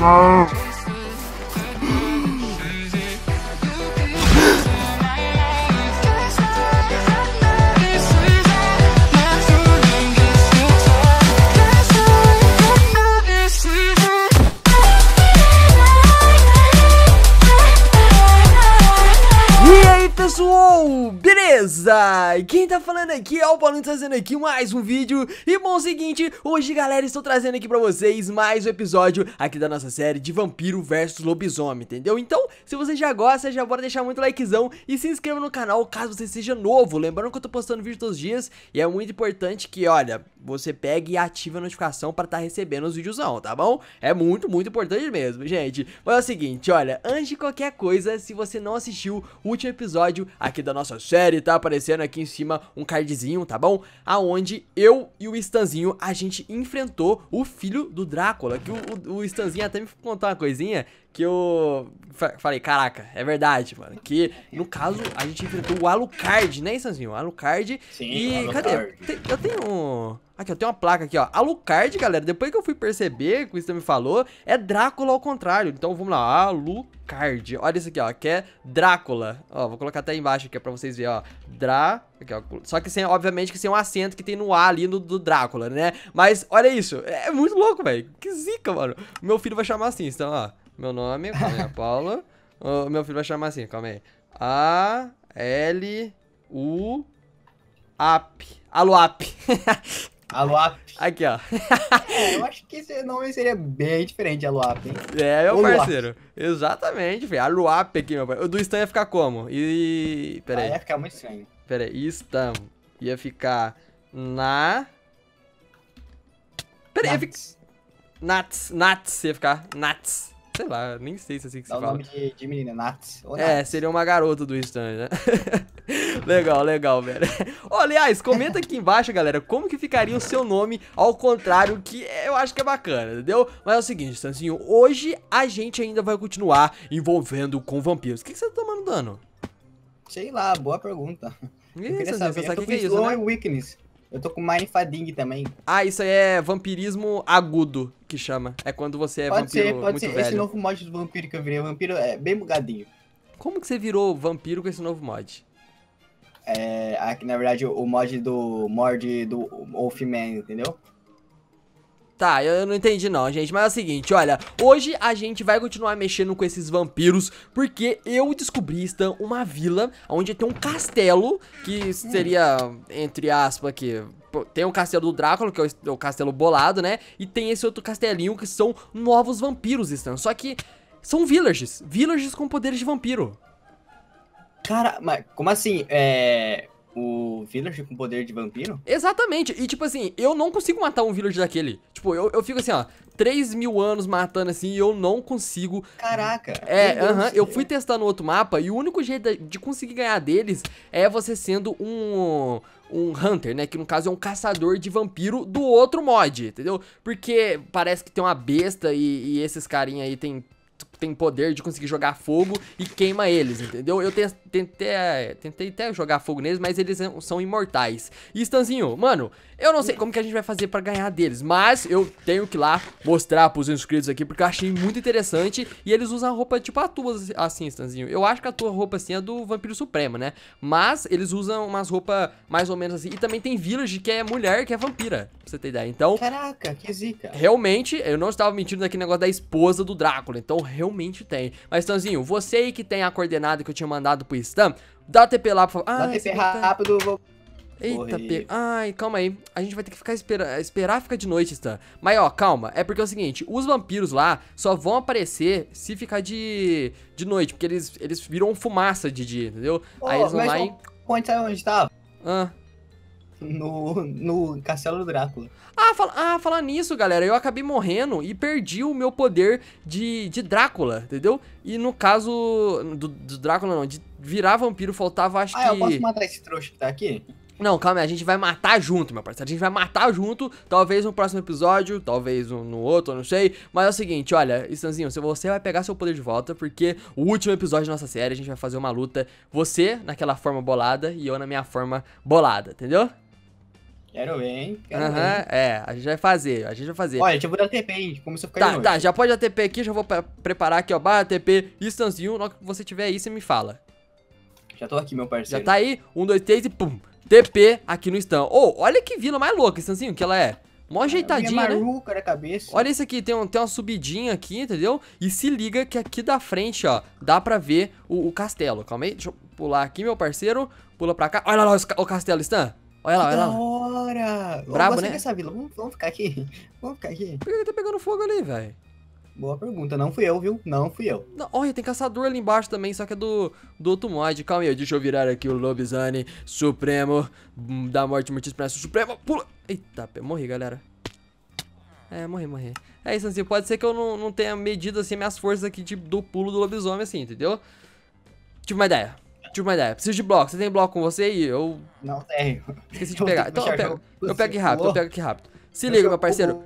No. quem tá falando aqui é o Paulinho trazendo aqui mais um vídeo E bom, é seguinte, hoje galera, estou trazendo aqui pra vocês mais um episódio aqui da nossa série de Vampiro versus Lobisomem, entendeu? Então, se você já gosta, já bora deixar muito likezão e se inscreva no canal caso você seja novo Lembrando que eu tô postando vídeo todos os dias e é muito importante que, olha, você pegue e ative a notificação pra estar tá recebendo os videozão, tá bom? É muito, muito importante mesmo, gente Mas é o seguinte, olha, antes de qualquer coisa, se você não assistiu o último episódio aqui da nossa série, tá aparecendo aqui em cima um cardzinho, tá bom? Aonde eu e o Stanzinho, a gente enfrentou o filho do Drácula, que o, o, o Stanzinho até me contou uma coisinha que eu falei, caraca, é verdade, mano. Que no caso a gente enfrentou o Alucard, né, Sanzinho? Alucard. Sim, e Alucard. cadê? Eu tenho. Aqui, eu tenho uma placa aqui, ó. Alucard, galera, depois que eu fui perceber que o me falou, é Drácula ao contrário. Então vamos lá, Alucard. Olha isso aqui, ó, que é Drácula. Ó, vou colocar até embaixo aqui pra vocês verem, ó. Drá... Aqui, ó. Só que sem, obviamente que sem um acento que tem no A ali no, do Drácula, né? Mas olha isso, é muito louco, velho. Que zica, mano. Meu filho vai chamar assim, então, ó meu nome, calma aí, a O meu filho vai chamar assim, calma aí. A L U AP. Aluap. Aluap. Aqui, ó. é, eu acho que esse nome seria bem diferente de Aluap, hein? É, meu é Aluap. parceiro. Exatamente, velho. Aluap aqui, meu pai. O do Stan ia ficar como? E. Pera aí. Ah, ia ficar muito estranho. Pera aí, Stan. Ia ficar na. Pera aí, ia ficar. Nats. Nats ia ficar. Nats sei lá, nem sei se é assim que Dá se o nome de, de menina, Nats. Ou É, seria uma garota do stand, né? legal, legal, velho. Ô, aliás, comenta aqui embaixo, galera, como que ficaria o seu nome ao contrário, que eu acho que é bacana, entendeu? Mas é o seguinte, Stanzinho, hoje a gente ainda vai continuar envolvendo com vampiros. O que, que você tá tomando dano? Sei lá, boa pergunta. Eu Ih, queria Stanzinho, saber. Eu tô que é com é isso, slow né? weakness. Eu tô com Fading também. Ah, isso aí é vampirismo agudo, que chama. É quando você é pode vampiro ser, pode muito ser. velho. Esse novo mod do vampiro que eu virei, vampiro é bem bugadinho. Como que você virou vampiro com esse novo mod? É, aqui na verdade o mod do Mord do Wolfman, entendeu? Tá, eu não entendi não, gente, mas é o seguinte, olha, hoje a gente vai continuar mexendo com esses vampiros, porque eu descobri, Stan, uma vila onde tem um castelo, que seria, entre aspas, que tem o castelo do Drácula, que é o castelo bolado, né, e tem esse outro castelinho que são novos vampiros, Stan, só que são villages, villages com poderes de vampiro. Cara, mas como assim, é o villager com poder de vampiro? Exatamente. E, tipo assim, eu não consigo matar um villager daquele. Tipo, eu, eu fico assim, ó, 3 mil anos matando assim e eu não consigo. Caraca. É, aham. Uh -huh, eu fui testar no outro mapa e o único jeito de conseguir ganhar deles é você sendo um um hunter, né? Que no caso é um caçador de vampiro do outro mod, entendeu? Porque parece que tem uma besta e, e esses carinha aí tem, tem poder de conseguir jogar fogo e queima eles, entendeu? Eu tentei, é, tentei até jogar fogo neles, mas eles são imortais. E Stanzinho, mano, eu não sei como que a gente vai fazer pra ganhar deles, mas eu tenho que ir lá mostrar pros inscritos aqui, porque eu achei muito interessante. E eles usam roupa tipo a tua, assim, Stanzinho. Eu acho que a tua roupa, assim, é do Vampiro Supremo, né? Mas eles usam umas roupas mais ou menos assim. E também tem Village, que é mulher, que é vampira, pra você ter ideia. Então... Caraca, que zica. Realmente, eu não estava mentindo naquele negócio da esposa do Drácula, então realmente tem. Mas, Stanzinho, você aí que tem a coordenada que eu tinha mandado pro quiz, tá? Dá TP lá, por favor. Ah, Dá TP rápido, vou... Eita, pe... Ai, calma aí. A gente vai ter que ficar esperar, esperar ficar de noite, está Mas, ó, calma. É porque é o seguinte, os vampiros lá só vão aparecer se ficar de, de noite, porque eles, eles viram fumaça de dia, entendeu? Oh, aí eles vão lá e... Onde saiu onde tava? Ah no, no Castelo do Drácula. Ah, fala, ah, falar nisso, galera, eu acabei morrendo e perdi o meu poder de, de Drácula, entendeu? E no caso do, do Drácula, não, de virar vampiro faltava, acho ah, que... Ah, eu posso matar esse trouxa que tá aqui? Não, calma aí, a gente vai matar junto, meu parceiro. A gente vai matar junto, talvez no próximo episódio, talvez no outro, eu não sei. Mas é o seguinte, olha, Stanzinho, você vai pegar seu poder de volta, porque o último episódio da nossa série a gente vai fazer uma luta, você naquela forma bolada e eu na minha forma bolada, entendeu? Quero ver, hein? Aham, uhum, é, a gente vai fazer, a gente vai fazer. Olha, tipo, já vou dar TP, hein? se eu ficar Tá, tá, já pode dar TP aqui, já vou preparar aqui, ó, barra TP, instance 1, logo que você tiver aí, você me fala. Já tô aqui, meu parceiro. Já tá aí, 1, 2, 3 e pum, TP aqui no stun. Ô, oh, olha que vila mais louca, instancinho, que ela é. Mó ajeitadinha, é maruca, né? cabeça. Olha isso aqui, tem, um, tem uma subidinha aqui, entendeu? E se liga que aqui da frente, ó, dá pra ver o, o castelo. Calma aí, deixa eu pular aqui, meu parceiro. Pula pra cá. Olha lá, o castelo, Stan. Olha lá, olha lá. Hora! Brabo, né? Dessa vila. Vamos, vamos, ficar aqui. Vamos ficar aqui. Por que ele tá pegando fogo ali, velho? Boa pergunta. Não fui eu, viu? Não fui eu. Não, olha, tem caçador ali embaixo também, só que é do, do outro mod. Calma aí, deixa eu virar aqui o Lobisane Supremo hum, da Morte Mortis Presso Supremo. Pula! Eita, morri, galera. É, morri, morri. É isso, assim, pode ser que eu não, não tenha medido, assim, minhas forças aqui de, do pulo do lobisomem, assim, entendeu? Tive uma ideia. Tive uma ideia. Preciso de bloco. Você tem bloco com você aí? Eu. Não tenho. Esqueci de pegar. Então eu pego, eu pego aqui rápido, eu pego aqui rápido. Se liga, meu parceiro.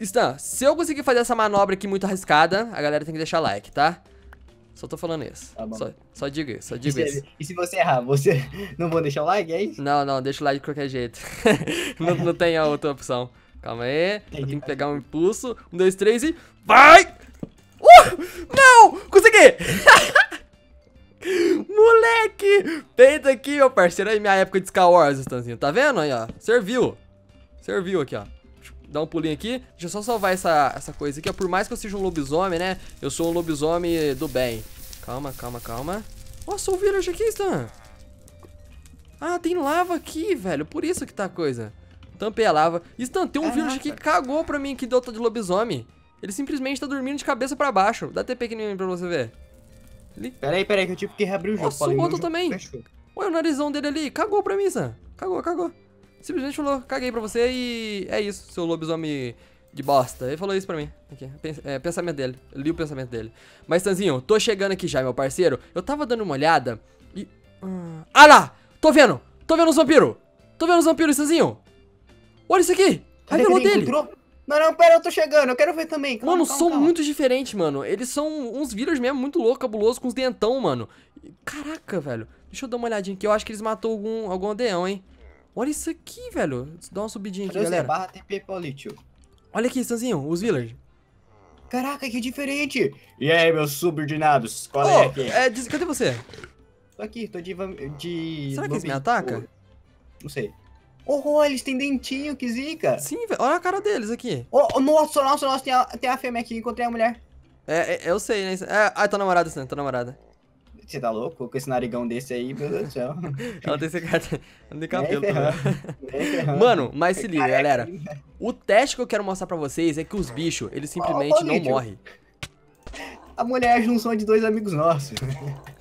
Stan, se eu conseguir fazer essa manobra aqui muito arriscada, a galera tem que deixar like, tá? Só tô falando isso. Tá só, só digo isso, só digo e isso. Se, e se você errar, você não vou deixar o like, é isso? Não, não, deixa o like de qualquer jeito. não, não tem a outra opção. Calma aí. Entendi. Eu tenho que pegar um impulso. Um, dois, três e. Vai! Uh! Não! Consegui! Moleque! Tenta aqui, meu parceiro. Aí minha época de Star Wars, Stanzinho. Tá vendo aí, ó? Serviu. Serviu aqui, ó. Dá um pulinho aqui. Deixa eu só salvar essa, essa coisa aqui, ó. Por mais que eu seja um lobisomem, né? Eu sou um lobisomem do bem. Calma, calma, calma. Nossa, o village aqui, Stan. Ah, tem lava aqui, velho. Por isso que tá a coisa. Tampei a lava. Stan, tem um é, village que cagou pra mim que deu de lobisomem. Ele simplesmente tá dormindo de cabeça pra baixo. Dá TP aqui pra você ver. Ele... Peraí, peraí, que eu tive que reabrir o jogo. Nossa, o outro também. Fechou. Olha o narizão dele ali. Cagou pra mim, Sam. Cagou, cagou. Simplesmente falou, caguei pra você e é isso, seu lobisomem de bosta. Ele falou isso pra mim. Aqui, é, pensamento dele. Eu li o pensamento dele. Mas, sanzinho tô chegando aqui já, meu parceiro. Eu tava dando uma olhada e... Ah, ah lá! Tô vendo! Tô vendo os vampiros! Tô vendo os vampiros, sanzinho Olha isso aqui! Cadê, Revelou dele! Encontrou? Não, não, pera, eu tô chegando, eu quero ver também. Calma, mano, calma, são calma. muito diferentes, mano. Eles são uns villagers mesmo muito loucos, cabulosos, com os dentão, mano. Caraca, velho. Deixa eu dar uma olhadinha aqui. Eu acho que eles matou algum, algum aldeão, hein? Olha isso aqui, velho. Dá uma subidinha aqui, galera. Barra Olha aqui, Sanzinho, os villagers. Caraca, que diferente. E aí, meus subordinados, qual oh, é aqui? É, diz, cadê você? Tô aqui, tô de... de Será que eles me atacam? Não sei. Oh, eles têm dentinho, que zica. Sim, velho. Olha a cara deles aqui. Oh, nossa, nossa, nossa, tem a, tem a fêmea aqui, encontrei a mulher. É, é eu sei, né? É, ah, tua namorada, Stan, tua namorada. Você tá louco? Com esse narigão desse aí, meu Deus do céu. Ela tem esse cara, não tem cabelo. Mano, mas se liga, galera. O teste que eu quero mostrar pra vocês é que os bichos, eles simplesmente oh, não morrem. A mulher é a junção de dois amigos nossos.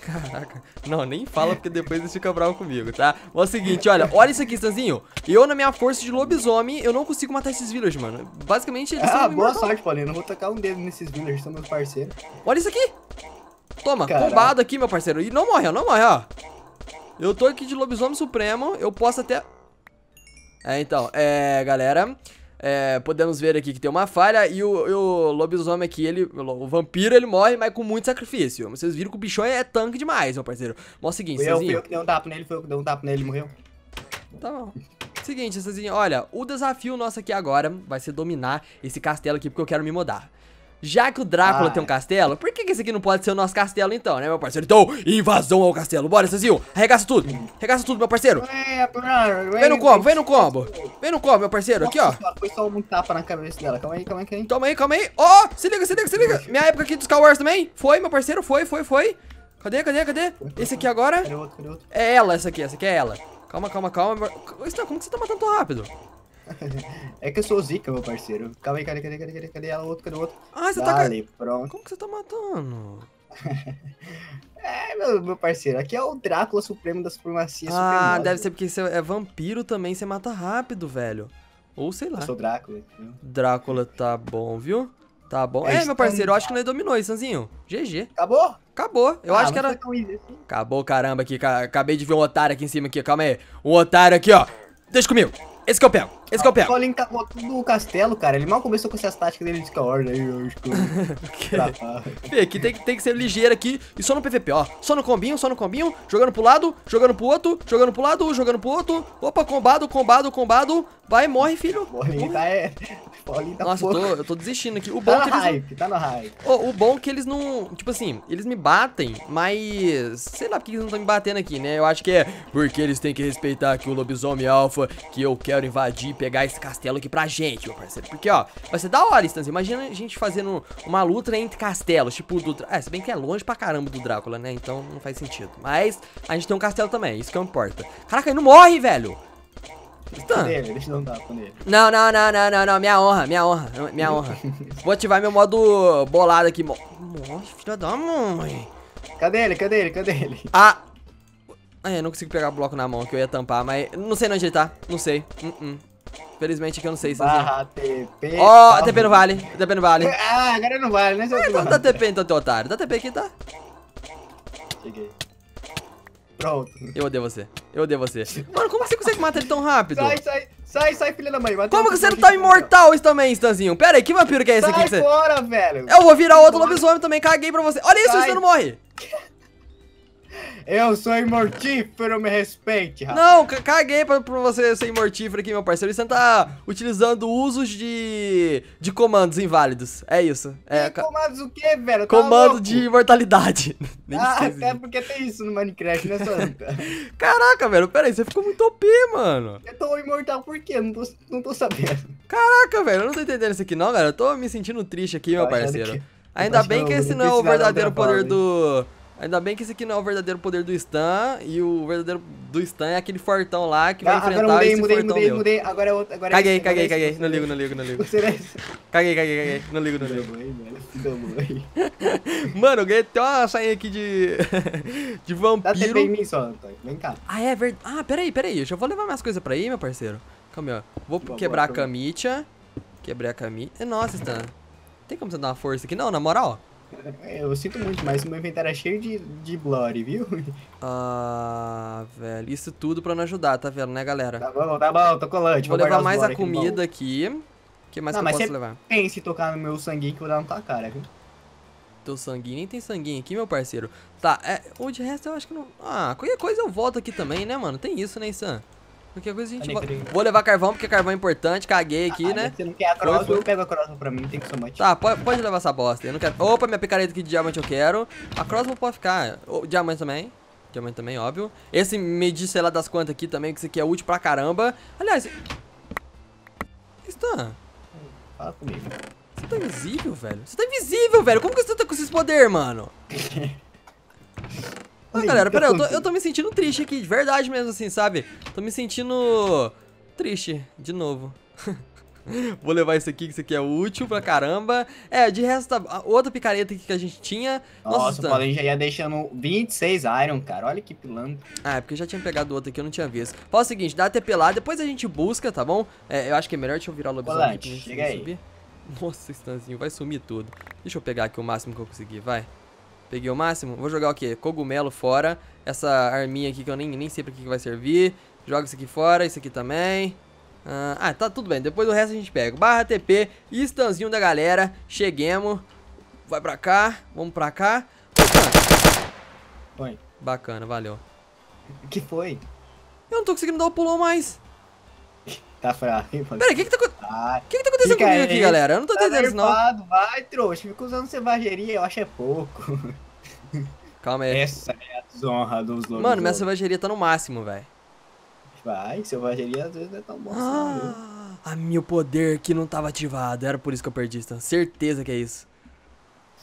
Caraca. Não, nem fala porque depois eles ficam bravos comigo, tá? Mas é o seguinte, olha. Olha isso aqui, Stanzinho. Eu, na minha força de lobisomem, eu não consigo matar esses villagers, mano. Basicamente, eles ah, são boa sorte, Paulinho. Eu vou tacar um dedo nesses villagers, são meus parceiros. Olha isso aqui. Toma, combado aqui, meu parceiro. E não morre, Não morre, ó. Eu tô aqui de lobisomem supremo. Eu posso até... É, então, é, galera, é, podemos ver aqui que tem uma falha e o, e o lobisomem aqui, ele, o vampiro, ele morre, mas com muito sacrifício. Vocês viram que o bichão é, é tanque demais, meu parceiro. bom é o seguinte, foi eu, foi eu que dei um tapa nele, foi eu que dei um tapa nele, morreu. Tá bom. Seguinte, Cezinha, olha, o desafio nosso aqui agora vai ser dominar esse castelo aqui, porque eu quero me mudar. Já que o Drácula ah, tem um é. castelo, por que, que esse aqui não pode ser o nosso castelo então, né, meu parceiro? Então, invasão ao castelo. Bora, Cezinho. Arregaça tudo. Arregaça tudo, meu parceiro. É, vem no combo, vem no combo. Vem no combo, meu parceiro. Aqui, ó. Foi só um tapa na cabeça dela. Calma aí, calma aí, calma aí. Toma aí, calma aí. Ó, oh, se liga, se liga, se liga. Minha época aqui dos Star Wars também. Foi, meu parceiro, foi, foi, foi. Cadê, cadê, cadê? Esse aqui agora? É ela, essa aqui, essa aqui é ela. Calma, calma, calma. Tá, como que você tá matando tão rápido? é que eu sou zica, meu parceiro. Calma aí, cadê, cadê, cadê, cadê, cadê ela, outro, cadê o outro? Ah, você tá Dale, tá... pronto. Como que você tá matando? é, meu, meu, parceiro, aqui é o Drácula Supremo da Supremacia Ah, supremosa. deve ser porque você é vampiro também, você mata rápido, velho. Ou sei lá. Eu sou Drácula. Viu? Drácula tá bom, viu? Tá bom. É, é meu parceiro, eu acho que nós dominou hein, Sanzinho. GG. Acabou? Acabou. Eu ah, acho que era... Assim. Acabou, caramba, aqui. Acabei de ver um otário aqui em cima, aqui. Calma aí. Um otário aqui, ó. Deixa comigo. Esse que eu é pego. Esse que é o pego. O Paulinho cavou tudo no castelo, cara. Ele mal começou com essas táticas dele de Kaord aí, eu acho que... Fih, aqui tem, tem que ser ligeiro aqui e só no PVP, ó. Só no combinho, só no combinho. Jogando pro lado, jogando pro outro, jogando pro lado, jogando pro outro. Opa, combado, combado, combado. Vai, morre, filho. Morre. tá é... Paulinho tá Nossa, eu tô, eu tô, desistindo aqui. O bom tá que eles... hype, tá no hype. Oh, o bom que eles não... Tipo assim, eles me batem, mas... Sei lá porque eles não estão me batendo aqui, né? Eu acho que é porque eles têm que respeitar que o lobisomem alfa que eu quero invadir pegar esse castelo aqui pra gente, meu parceiro. Porque, ó, vai ser da hora, Stans. Imagina a gente fazendo uma luta entre castelos, tipo do... É, se bem que é longe pra caramba do Drácula, né? Então não faz sentido. Mas a gente tem um castelo também, isso que é importa. Caraca, ele não morre, velho! deixa eu Não, não, não, não, não, não, minha honra, minha honra, minha honra. Vou ativar meu modo bolado aqui. Nossa, filho da mãe. Cadê ele, cadê ele, cadê ele? Ah, ah, eu não consigo pegar o bloco na mão que eu ia tampar, mas não sei onde ele tá, não sei. Uh -uh. Felizmente aqui eu não sei se TP. Ó, oh, TP não vale. TP não vale. É, ah, agora não vale, né? Ah, então dá TP então, teu otário. Dá TP aqui, tá? Cheguei. Pronto. Eu odeio você. Eu odeio você. Mano, como assim você consegue matar ele tão rápido? Sai, sai. Sai, sai, filha da mãe. como que você não tá imortal isso também, Stanzinho? Pera aí, que vampiro que é esse sai aqui? Sai fora, você... velho. Eu vou virar outro lobisomem também. Caguei pra você. Olha isso, sai. você não morre. Eu sou imortífero, me respeite, rapaz. Não, caguei pra, pra você ser imortífero aqui, meu parceiro. Você tá utilizando usos de, de comandos inválidos. É isso. É, comandos o quê, velho? Tá comando louco? de imortalidade. ah, até porque tem isso no Minecraft, né, Santa? Caraca, velho, pera aí, você ficou muito OP, mano. Eu tô imortal por quê? Não tô, não tô sabendo. Caraca, velho, eu não tô entendendo isso aqui não, cara. Eu tô me sentindo triste aqui, meu parceiro. Que... Ainda bem que esse não é o verdadeiro poder do... Ainda bem que esse aqui não é o verdadeiro poder do Stan, e o verdadeiro do Stan é aquele fortão lá que ah, vai enfrentar agora mudei, esse mudei, fortão mudei, meu. mudei, agora é outro, agora Caguei, é caguei, caguei, é não ligo, não é ligo, não ligo. Caguei, caguei, caguei, não ligo, não ligo. Né? Mano, eu ganhei até uma sainha aqui de, de vampiro. Dá TP em mim só, Antônio, vem cá. Ah, é verdade. Ah, peraí, peraí, eu já vou levar minhas coisas pra aí, meu parceiro. Calma aí, ó. Vou boa, quebrar boa, a camitia. Quebrei a camitia. Nossa, Stan. Tem como você dar uma força aqui? Não, na moral, ó. Eu sinto muito, mas meu inventário é cheio de, de Blory, viu? Ah, velho. Isso tudo pra não ajudar, tá vendo, né, galera? Tá bom, tá bom, tô colante. Vou, vou levar mais a tá comida aqui. O que mais não, que eu posso levar? Pense tocar no meu sanguinho que eu vou dar na tua cara, viu? Teu sanguinho, nem tem sanguinho aqui, meu parceiro. Tá, é, O de resto eu acho que não... Ah, qualquer coisa eu volto aqui também, né, mano? Tem isso, né, Sam? coisa gente... Vou... vou levar carvão, porque carvão é importante. Caguei aqui, ah, né? Você não quer a cross, eu pego a cross pra mim. Tem que somar. Tá, pode, pode levar essa bosta. Eu não quero... Opa, minha picareta aqui de diamante eu quero. A cross pode ficar. O diamante também. Diamante também, óbvio. Esse medir, sei lá das quantas aqui também, que isso aqui é útil pra caramba. Aliás... está? Fala comigo. Você tá invisível, velho? Você tá invisível, velho? Como que você tá com esses poderes, mano? Ah, galera, pera, eu tô, eu tô me sentindo triste aqui, de verdade mesmo, assim, sabe? Tô me sentindo triste, de novo. Vou levar isso aqui, que isso aqui é útil pra caramba. É, de resto, tá, a outra picareta que a gente tinha... Nossa, nossa o Paulinho já ia deixando 26 Iron, cara. Olha que pilantra. Ah, é porque eu já tinha pegado outra aqui, eu não tinha visto. Fala o seguinte, dá até pelar, depois a gente busca, tá bom? É, eu acho que é melhor, deixa eu virar o lobisomem aqui. Chega aí. Subir. Nossa, Stanzinho, vai sumir tudo. Deixa eu pegar aqui o máximo que eu conseguir, vai. Peguei o máximo. Vou jogar o quê? Cogumelo fora. Essa arminha aqui que eu nem, nem sei pra que, vai servir. Joga isso aqui fora, isso aqui também. Ah, ah, tá tudo bem. Depois do resto a gente pega. Barra TP, estanzinho da galera. Cheguemos. Vai pra cá. Vamos pra cá. Oi. Bacana, valeu. que foi? Eu não tô conseguindo dar o pulão mais. Tá fraco, hein, mano? Pera, o que que tá acontecendo? Vai. O que, que tá acontecendo fica comigo aí, aqui, galera? Eu não tô tá entendendo isso, não. Vai, trouxa. Fica usando selvageria, eu acho é pouco. Calma aí. Essa é a desonra dos lobos. Mano, minha selvageria tá no máximo, velho. Vai, selvageria às vezes não é tão bom assim, ah, assim, Ah, meu poder que não tava ativado. Era por isso que eu perdi, então. Certeza que é isso.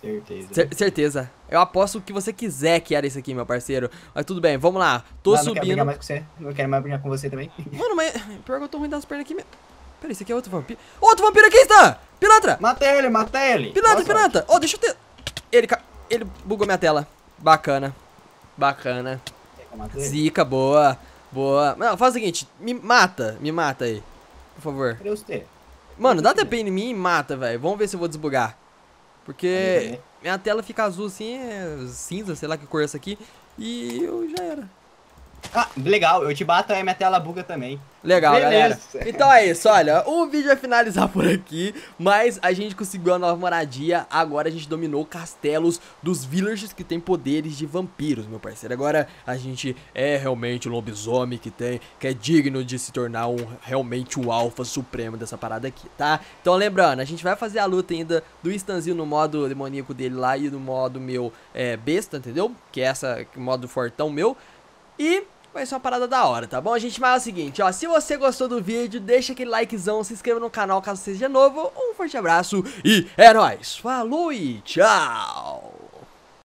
Certeza. C certeza. Eu aposto o que você quiser que era isso aqui, meu parceiro. Mas tudo bem, vamos lá. Tô não subindo. Não quero brigar mais com você. Não quero mais brigar com você também. Mano, mas pior que eu tô ruim das pernas aqui mesmo esse aqui é outro vampiro. Outro vampiro aqui está! Pilantra! Mata ele, mata ele! Pilantra, Nossa, pilantra! Ó, oh, deixa eu ter... Ele, ca... ele bugou minha tela. Bacana. Bacana. Zica, boa. Boa. Não, faz o seguinte, me mata, me mata aí. Por favor. Cadê você? Mano, dá TP em mim e mata, velho. Vamos ver se eu vou desbugar. Porque minha tela fica azul assim, é cinza, sei lá que cor é essa aqui. E eu já era. Ah, legal, eu te bato, aí minha tela buga também. Legal, Beleza. galera. Então é isso, olha, o vídeo vai finalizar por aqui, mas a gente conseguiu a nova moradia, agora a gente dominou castelos dos villagers que tem poderes de vampiros, meu parceiro. Agora a gente é realmente um lobisomem que tem, que é digno de se tornar um, realmente o alfa supremo dessa parada aqui, tá? Então lembrando, a gente vai fazer a luta ainda do Stanzinho no modo demoníaco dele lá e no modo meu é, besta, entendeu? Que é essa, modo fortão meu. E vai ser é uma parada da hora, tá bom, gente? Mas é o seguinte, ó, se você gostou do vídeo, deixa aquele likezão, se inscreva no canal caso seja novo, um forte abraço e é nóis, falou e tchau!